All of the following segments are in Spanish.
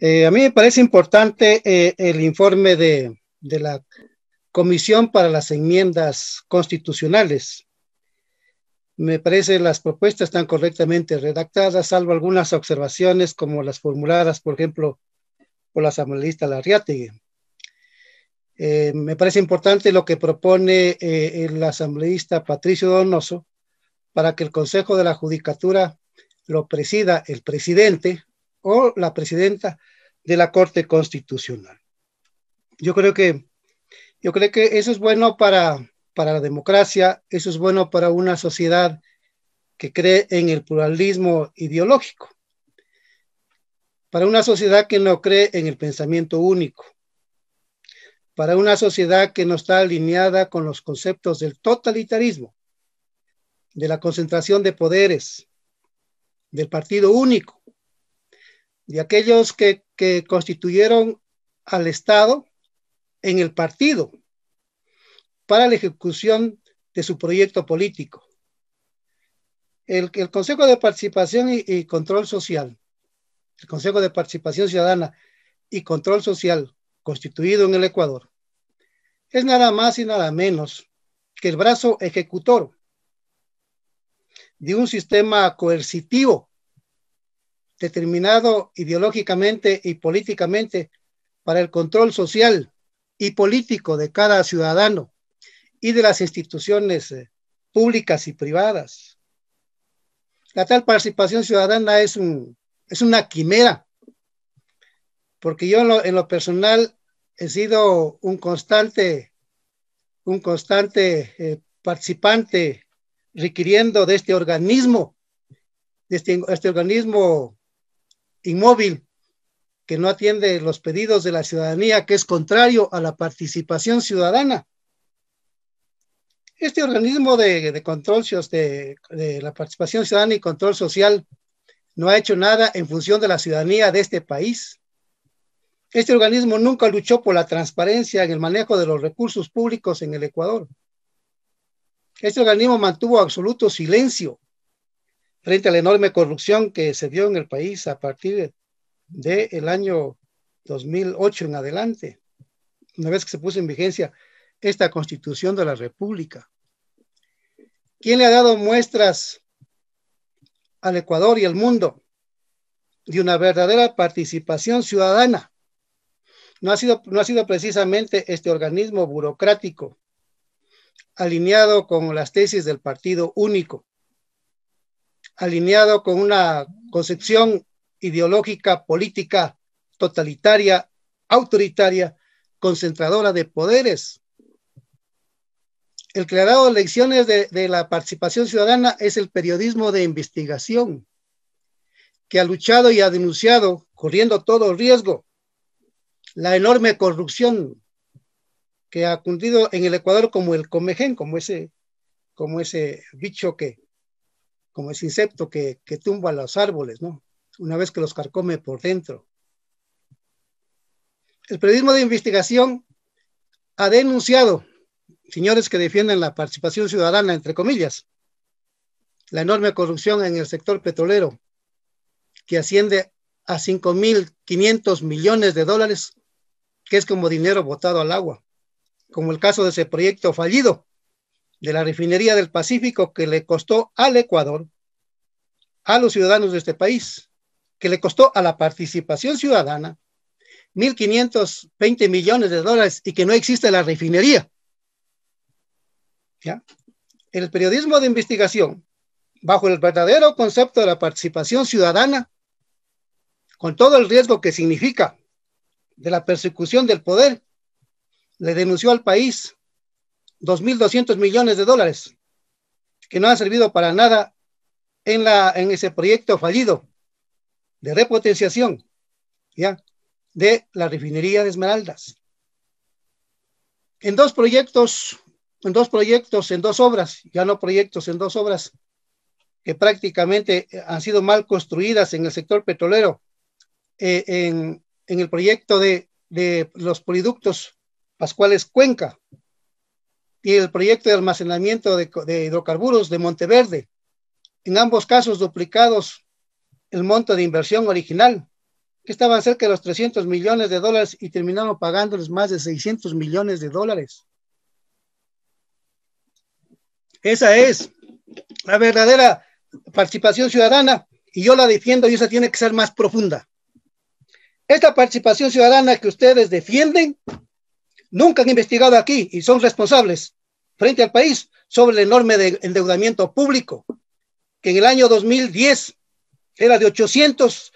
Eh, a mí me parece importante eh, el informe de, la Comisión para las Enmiendas Constitucionales. Me parece las propuestas están correctamente redactadas, salvo algunas observaciones como las formuladas, por ejemplo, por la asambleísta Larriategui. Eh, me parece importante lo que propone el asambleísta Patricio Donoso para que el Consejo de la Judicatura lo presida el presidente, o la presidenta de la Corte Constitucional. Yo creo que, yo creo que eso es bueno para, para la democracia, eso es bueno para una sociedad que cree en el pluralismo ideológico, para una sociedad que no cree en el pensamiento único, para una sociedad que no está alineada con los conceptos del totalitarismo, de la concentración de poderes, del partido único, de aquellos que, constituyeron al Estado en el partido para la ejecución de su proyecto político. El, Consejo de Participación y, Control Social, el Consejo de Participación Ciudadana y Control Social constituido en el Ecuador, es nada más y nada menos que el brazo ejecutor de un sistema coercitivo determinado ideológicamente y políticamente para el control social y político de cada ciudadano y de las instituciones eh, públicas y privadas. La tal participación ciudadana es, un, es una quimera, porque yo en lo, personal he sido un constante, un constante eh, participante requiriendo de este organismo, de este, este organismo inmóvil, que no atiende los pedidos de la ciudadanía, que es contrario a la participación ciudadana. Este organismo de, de control de, de la participación ciudadana y control social no ha hecho nada en función de la ciudadanía de este país. Este organismo nunca luchó por la transparencia en el manejo de los recursos públicos en el Ecuador. Este organismo mantuvo absoluto silencio frente a la enorme corrupción que se dio en el país a partir del año 2008 en adelante, una vez que se puso en vigencia esta constitución de la República. ¿Quién le ha dado muestras al Ecuador y al mundo de una verdadera participación ciudadana? No ha sido, no ha sido precisamente este organismo burocrático alineado con las tesis del partido único alineado con una concepción ideológica, política, totalitaria, autoritaria, concentradora de poderes. El ha de lecciones de, la participación ciudadana es el periodismo de investigación, que ha luchado y ha denunciado, corriendo todo riesgo, la enorme corrupción que ha cundido en el Ecuador como el comején, como ese, como ese bicho que, como ese insecto que, tumba los árboles, ¿no? Una vez que los carcome por dentro. El periodismo de investigación ha denunciado, señores que defienden la participación ciudadana, entre comillas, la enorme corrupción en el sector petrolero, que asciende a 5.500 millones de dólares, que es como dinero botado al agua, como el caso de ese proyecto fallido de la refinería del Pacífico que le costó al Ecuador, a los ciudadanos de este país, que le costó a la participación ciudadana 1.520 millones de dólares y que no existe la refinería. ¿Ya? El periodismo de investigación, bajo el verdadero concepto de la participación ciudadana, con todo el riesgo que significa de la persecución del poder, le denunció al país 2.200 millones de dólares que no han servido para nada en, la, en ese proyecto fallido de repotenciación ¿ya? de la refinería de Esmeraldas. En dos proyectos, en dos proyectos, en dos obras, ya no proyectos, en dos obras que prácticamente han sido mal construidas en el sector petrolero, eh, en, el proyecto de, de los poliductos Pascuales Cuenca, y el proyecto de almacenamiento de, hidrocarburos de Monteverde, en ambos casos duplicados el monto de inversión original, que estaba cerca de los 300 millones de dólares y terminaron pagándoles más de 600 millones de dólares. Esa es la verdadera participación ciudadana y yo la defiendo y esa tiene que ser más profunda. Esta participación ciudadana que ustedes defienden nunca han investigado aquí y son responsables frente al país sobre el enorme endeudamiento público, que en el año 2010 era de 800,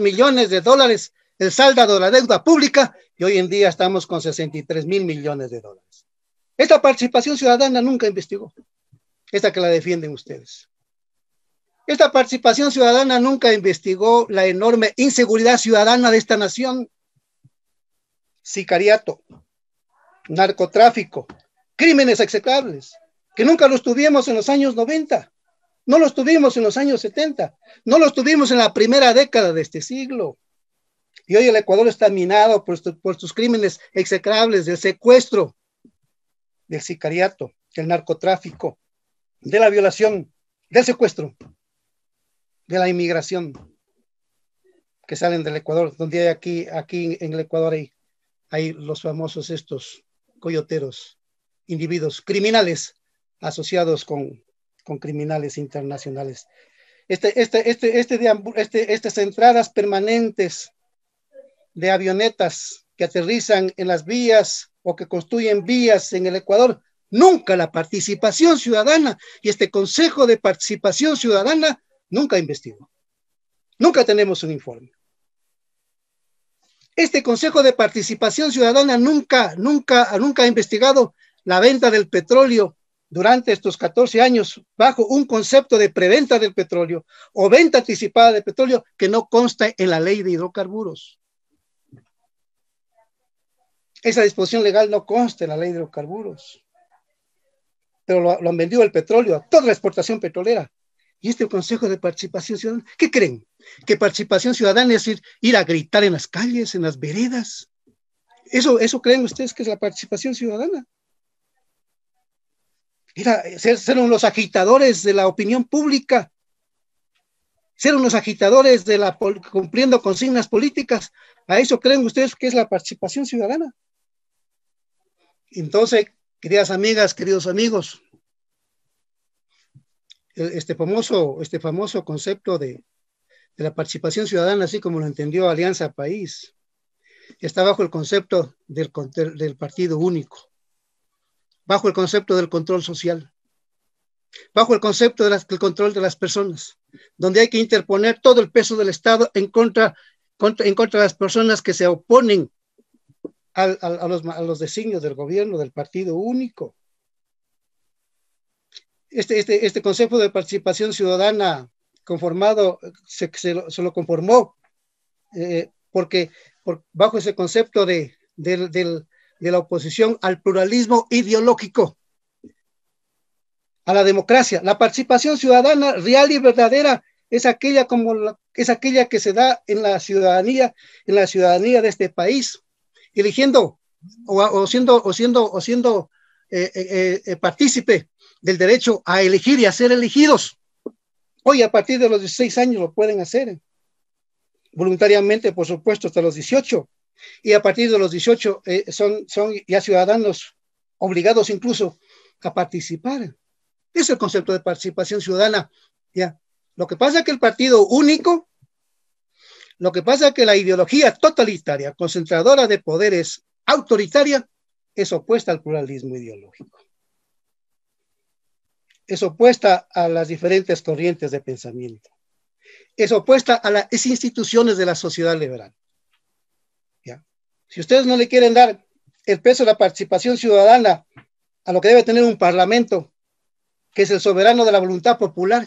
millones de dólares el saldo de la deuda pública y hoy en día estamos con 63.000 millones de dólares. Esta participación ciudadana nunca investigó, esta que la defienden ustedes. Esta participación ciudadana nunca investigó la enorme inseguridad ciudadana de esta nación, sicariato, narcotráfico, crímenes execrables, que nunca los tuvimos en los años 90, no los tuvimos en los años 70, no los tuvimos en la primera década de este siglo. Y hoy el Ecuador está minado por, por sus crímenes execrables del secuestro, del sicariato, del narcotráfico, de la violación, del secuestro, de la inmigración que salen del Ecuador, donde hay aquí, aquí en el Ecuador hay hay los famosos estos coyoteros, individuos criminales asociados con, criminales internacionales. Este, este, este, este, estas entradas permanentes de avionetas que aterrizan en las vías o que construyen vías en el Ecuador, nunca la participación ciudadana y este Consejo de Participación Ciudadana nunca investigó. Nunca tenemos un informe. Este Consejo de Participación Ciudadana nunca, nunca, nunca ha investigado la venta del petróleo durante estos 14 años bajo un concepto de preventa del petróleo o venta anticipada de petróleo que no consta en la ley de hidrocarburos. Esa disposición legal no consta en la ley de hidrocarburos, pero lo, lo han vendido el petróleo a toda la exportación petrolera. Y este Consejo de Participación Ciudadana, ¿qué creen? que participación ciudadana es ir, ir a gritar en las calles, en las veredas. ¿Eso, eso creen ustedes que es la participación ciudadana? ser, ser unos agitadores de la opinión pública, ser unos agitadores de la cumpliendo consignas políticas. ¿A eso creen ustedes que es la participación ciudadana? Entonces, queridas amigas, queridos amigos, este este famoso concepto de, de la participación ciudadana, así como lo entendió Alianza País, está bajo el concepto del, del, partido único, bajo el concepto del control social, bajo el concepto del control de las personas, donde hay que interponer todo el peso del Estado en contra, en contra de las personas que se oponen a, los, designios del gobierno, del partido único. Este, este, este, concepto de participación ciudadana conformado, se, lo, conformó, eh, porque bajo ese concepto de, la oposición al pluralismo ideológico, a la democracia. La participación ciudadana real y verdadera es aquella como es aquella que se da en la ciudadanía, en la ciudadanía de este país, eligiendo o, siendo o siendo o siendo eh, eh, partícipe del derecho a elegir y a ser elegidos. Hoy a partir de los 16 años lo pueden hacer. ¿eh? Voluntariamente, por supuesto, hasta los 18. Y a partir de los 18 eh, son, son ya ciudadanos obligados incluso a participar. Es el concepto de participación ciudadana. Ya. Lo que pasa es que el partido único, lo que pasa es que la ideología totalitaria, concentradora de poderes, autoritaria, es opuesta al pluralismo ideológico es opuesta a las diferentes corrientes de pensamiento, es opuesta a las instituciones de la sociedad liberal. Si ustedes no le quieren dar el peso de la participación ciudadana a lo que debe tener un parlamento, que es el soberano de la voluntad popular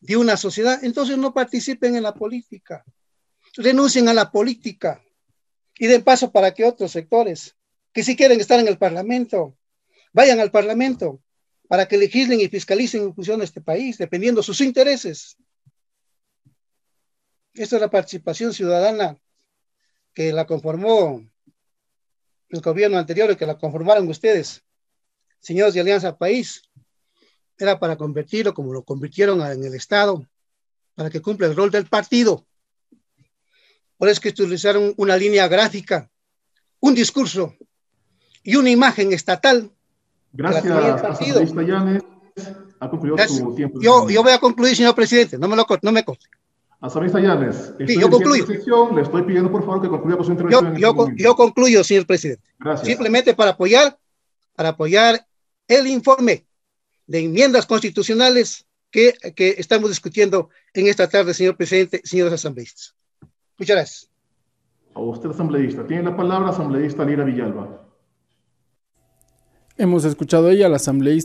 de una sociedad, entonces no participen en la política, renuncien a la política y den paso para que otros sectores que si quieren estar en el parlamento, vayan al parlamento para que legislen y fiscalicen en función de este país, dependiendo sus intereses. Esta es la participación ciudadana que la conformó el gobierno anterior y que la conformaron ustedes, señores de Alianza País. Era para convertirlo como lo convirtieron en el Estado, para que cumpla el rol del partido. Por eso que utilizaron una línea gráfica, un discurso y una imagen estatal Gracias, Llanes. Ha concluido su tiempo. Yo, voy a concluir, señor presidente. No me lo no me corte. Llanes, sí, yo concluyo. le estoy pidiendo, por favor, que concluya su intervención. Este yo, concluyo, señor presidente. Simplemente para apoyar, para apoyar el informe de enmiendas constitucionales que, que estamos discutiendo en esta tarde, señor presidente, señores asambleístas. Muchas gracias. A usted, asambleísta. Tiene la palabra, asambleísta Lira Villalba. Hemos escuchado a la Asamblea